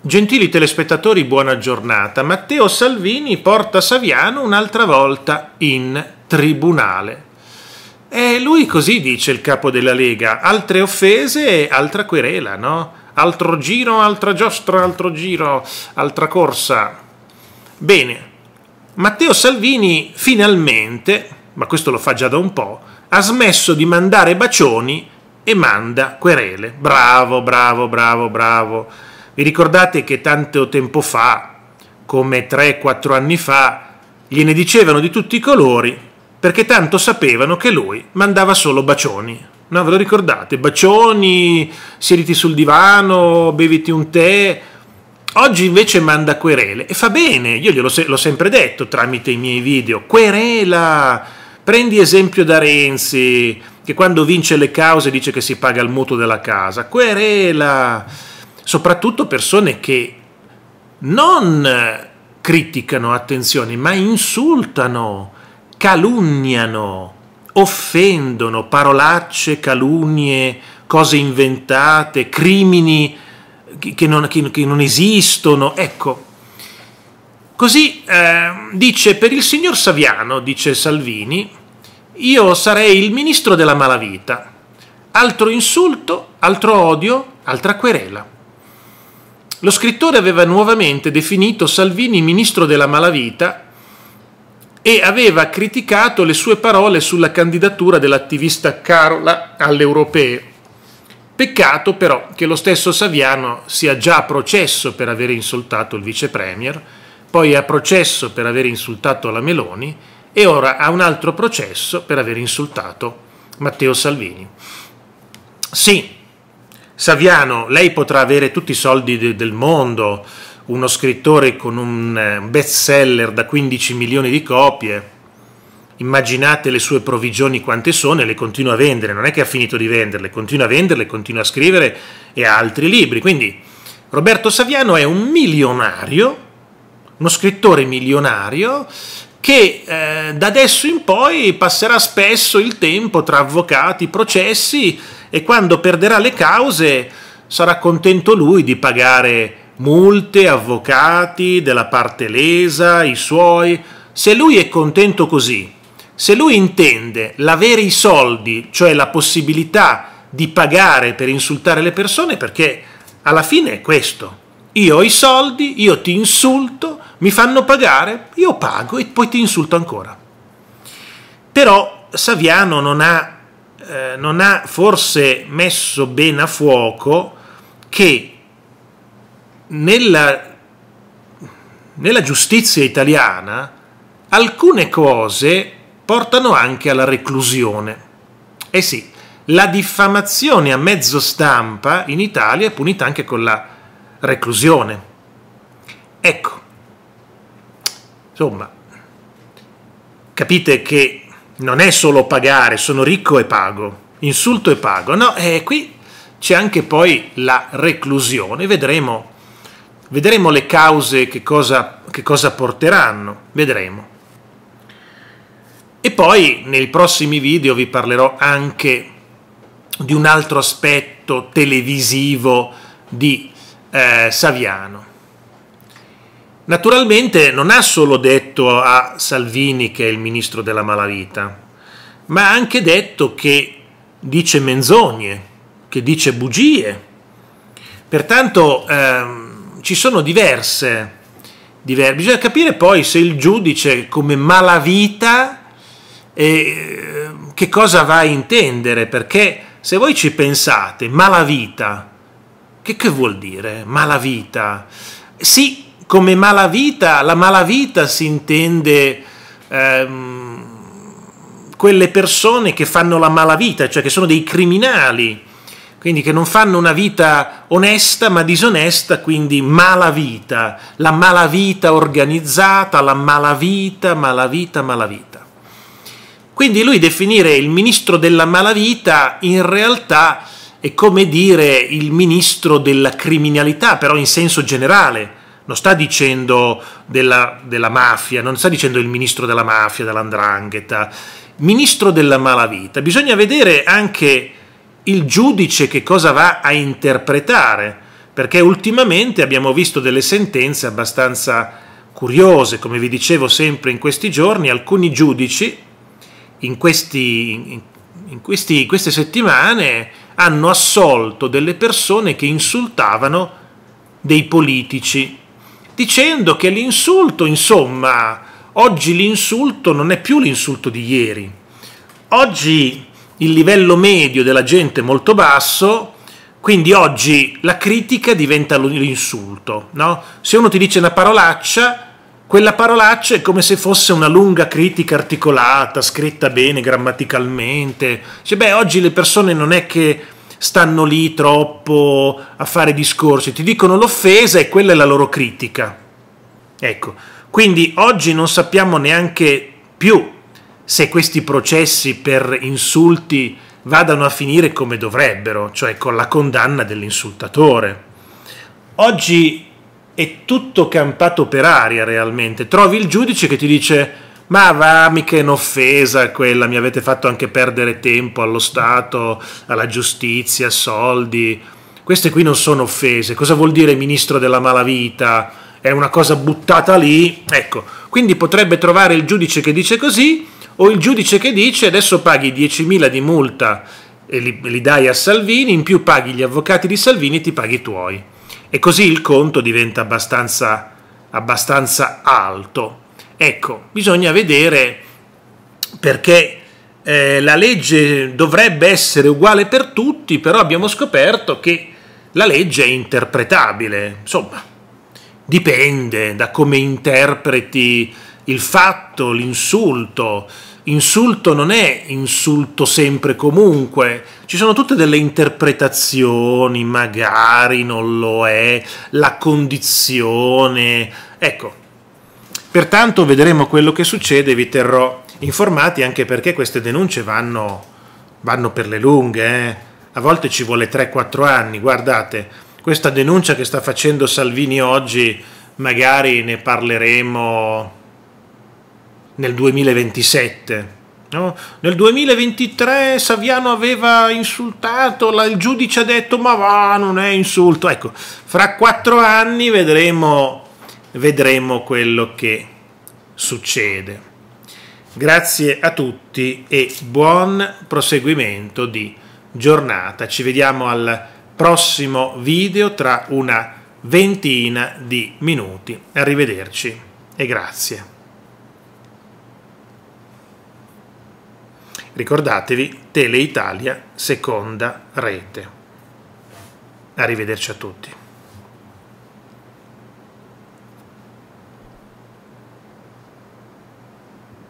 Gentili telespettatori, buona giornata. Matteo Salvini porta Saviano un'altra volta in tribunale. E lui così dice il capo della Lega, altre offese e altra querela, no? Altro giro, altra giostra, altro giro, altra corsa. Bene, Matteo Salvini finalmente, ma questo lo fa già da un po', ha smesso di mandare bacioni e manda querele. Bravo, bravo, bravo, bravo vi ricordate che tanto tempo fa, come 3-4 anni fa, gliene dicevano di tutti i colori perché tanto sapevano che lui mandava solo bacioni. No, ve lo ricordate? Bacioni, siediti sul divano, beviti un tè. Oggi invece manda querele e fa bene, io glielo se- l'ho sempre detto tramite i miei video, querela, prendi esempio da Renzi, che quando vince le cause dice che si paga il mutuo della casa, querela soprattutto persone che non eh, criticano, attenzione, ma insultano, calunniano, offendono, parolacce, calunnie, cose inventate, crimini che non, che non esistono. Ecco, così eh, dice per il signor Saviano, dice Salvini, io sarei il ministro della malavita. Altro insulto, altro odio, altra querela. Lo scrittore aveva nuovamente definito Salvini ministro della malavita e aveva criticato le sue parole sulla candidatura dell'attivista Carola alle europee. Peccato però che lo stesso Saviano sia già a processo per aver insultato il vice premier, poi a processo per aver insultato la Meloni e ora a un altro processo per aver insultato Matteo Salvini. Sì, Saviano, lei potrà avere tutti i soldi de- del mondo, uno scrittore con un eh, best seller da 15 milioni di copie. Immaginate le sue provvigioni quante sono e le continua a vendere, non è che ha finito di venderle, continua a venderle, continua a scrivere e ha altri libri. Quindi Roberto Saviano è un milionario, uno scrittore milionario che eh, da adesso in poi passerà spesso il tempo tra avvocati, processi, e quando perderà le cause sarà contento lui di pagare multe, avvocati, della parte lesa, i suoi. Se lui è contento così, se lui intende l'avere i soldi, cioè la possibilità di pagare per insultare le persone, perché alla fine è questo. Io ho i soldi, io ti insulto, mi fanno pagare, io pago e poi ti insulto ancora. Però Saviano non ha eh, non ha forse messo bene a fuoco che nella, nella giustizia italiana alcune cose portano anche alla reclusione. Eh sì, la diffamazione a mezzo stampa in Italia è punita anche con la reclusione. Ecco, insomma, capite che non è solo pagare, sono ricco e pago, insulto e pago, no, e eh, qui c'è anche poi la reclusione, vedremo, vedremo le cause che cosa, che cosa porteranno, vedremo. E poi nei prossimi video vi parlerò anche di un altro aspetto televisivo di eh, Saviano. Naturalmente non ha solo detto a Salvini che è il ministro della malavita, ma ha anche detto che dice menzogne, che dice bugie. Pertanto ehm, ci sono diverse, diverse, Bisogna capire poi se il giudice come malavita eh, che cosa va a intendere, perché se voi ci pensate, malavita, che, che vuol dire malavita? Sì, come malavita, la malavita si intende ehm, quelle persone che fanno la malavita, cioè che sono dei criminali, quindi che non fanno una vita onesta ma disonesta, quindi malavita, la malavita organizzata, la malavita, malavita, malavita. Quindi lui definire il ministro della malavita in realtà è come dire il ministro della criminalità, però in senso generale, non sta dicendo della, della, mafia, non sta dicendo il ministro della mafia, dell'andrangheta, ministro della malavita. Bisogna vedere anche il giudice che cosa va a interpretare, perché ultimamente abbiamo visto delle sentenze abbastanza curiose, come vi dicevo sempre in questi giorni, alcuni giudici in, questi, in questi, queste settimane hanno assolto delle persone che insultavano dei politici dicendo che l'insulto, insomma, oggi l'insulto non è più l'insulto di ieri. Oggi il livello medio della gente è molto basso, quindi oggi la critica diventa l'insulto. No? Se uno ti dice una parolaccia, quella parolaccia è come se fosse una lunga critica articolata, scritta bene grammaticalmente. Cioè, beh, oggi le persone non è che stanno lì troppo a fare discorsi, ti dicono l'offesa e quella è la loro critica. Ecco, quindi oggi non sappiamo neanche più se questi processi per insulti vadano a finire come dovrebbero, cioè con la condanna dell'insultatore. Oggi è tutto campato per aria realmente. Trovi il giudice che ti dice ma va, mica in offesa quella, mi avete fatto anche perdere tempo allo Stato, alla giustizia, soldi. Queste qui non sono offese. Cosa vuol dire ministro della malavita? È una cosa buttata lì. Ecco, quindi potrebbe trovare il giudice che dice così o il giudice che dice adesso paghi 10.000 di multa e li, li dai a Salvini, in più paghi gli avvocati di Salvini e ti paghi i tuoi. E così il conto diventa abbastanza, abbastanza alto. Ecco, bisogna vedere perché eh, la legge dovrebbe essere uguale per tutti, però abbiamo scoperto che la legge è interpretabile. Insomma, dipende da come interpreti il fatto, l'insulto. Insulto non è insulto sempre e comunque, ci sono tutte delle interpretazioni, magari non lo è, la condizione. Ecco, Pertanto vedremo quello che succede, vi terrò informati anche perché queste denunce vanno, vanno per le lunghe, eh? a volte ci vuole 3-4 anni, guardate, questa denuncia che sta facendo Salvini oggi magari ne parleremo nel 2027. No? Nel 2023 Saviano aveva insultato, il giudice ha detto ma va, non è insulto. Ecco, fra quattro anni vedremo vedremo quello che succede. Grazie a tutti e buon proseguimento di giornata. Ci vediamo al prossimo video tra una ventina di minuti. Arrivederci e grazie. Ricordatevi Tele Italia seconda rete. Arrivederci a tutti.